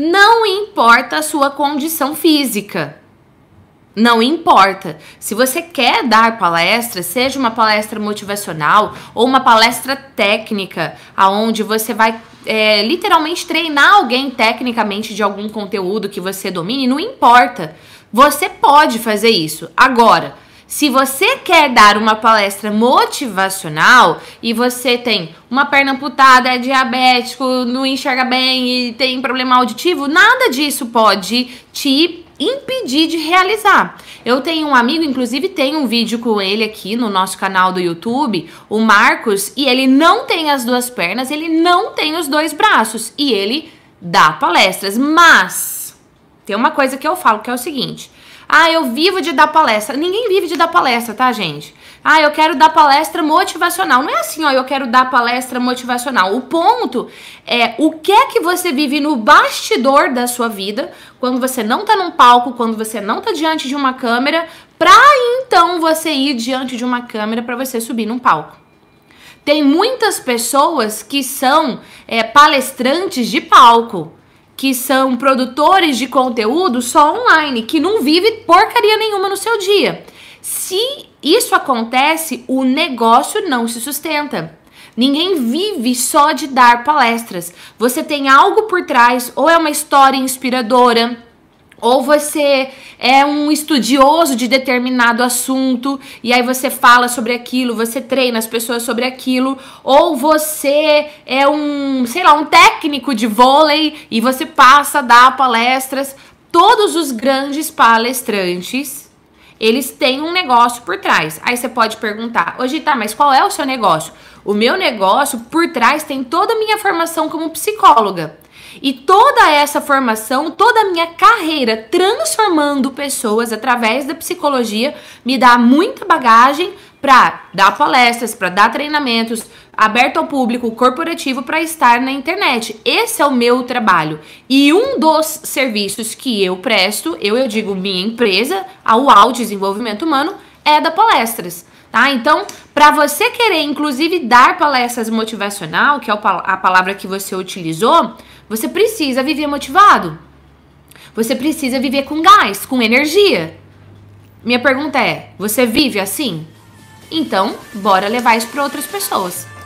Não importa a sua condição física. Não importa. Se você quer dar palestra, seja uma palestra motivacional ou uma palestra técnica, aonde você vai é, literalmente treinar alguém tecnicamente de algum conteúdo que você domine, não importa. Você pode fazer isso. Agora, se você quer dar uma palestra motivacional e você tem uma perna amputada, é diabético, não enxerga bem e tem problema auditivo, nada disso pode te impedir de realizar. Eu tenho um amigo, inclusive tem um vídeo com ele aqui no nosso canal do YouTube, o Marcos, e ele não tem as duas pernas, ele não tem os dois braços e ele dá palestras, mas tem uma coisa que eu falo que é o seguinte: ah, eu vivo de dar palestra. Ninguém vive de dar palestra, tá, gente? Ah, eu quero dar palestra motivacional. Não é assim, ó, eu quero dar palestra motivacional. O ponto é o que é que você vive no bastidor da sua vida, quando você não tá num palco, quando você não tá diante de uma câmera, pra então você ir diante de uma câmera para você subir num palco. Tem muitas pessoas que são é, palestrantes de palco que são produtores de conteúdo só online, que não vive porcaria nenhuma no seu dia. Se isso acontece, o negócio não se sustenta. Ninguém vive só de dar palestras. Você tem algo por trás, ou é uma história inspiradora, ou você é um estudioso de determinado assunto e aí você fala sobre aquilo, você treina as pessoas sobre aquilo, ou você é um, sei lá, um técnico de vôlei e você passa a dar palestras. Todos os grandes palestrantes, eles têm um negócio por trás. Aí você pode perguntar: "Hoje tá, mas qual é o seu negócio?" O meu negócio por trás tem toda a minha formação como psicóloga. E toda essa formação, toda a minha carreira transformando pessoas através da psicologia me dá muita bagagem para dar palestras, para dar treinamentos aberto ao público, corporativo para estar na internet. Esse é o meu trabalho. E um dos serviços que eu presto, eu, eu digo minha empresa, a UAU Desenvolvimento Humano, é da palestras. Tá? Então, para você querer, inclusive, dar palestras motivacional, que é a palavra que você utilizou, você precisa viver motivado. Você precisa viver com gás, com energia. Minha pergunta é: você vive assim? Então, bora levar isso para outras pessoas.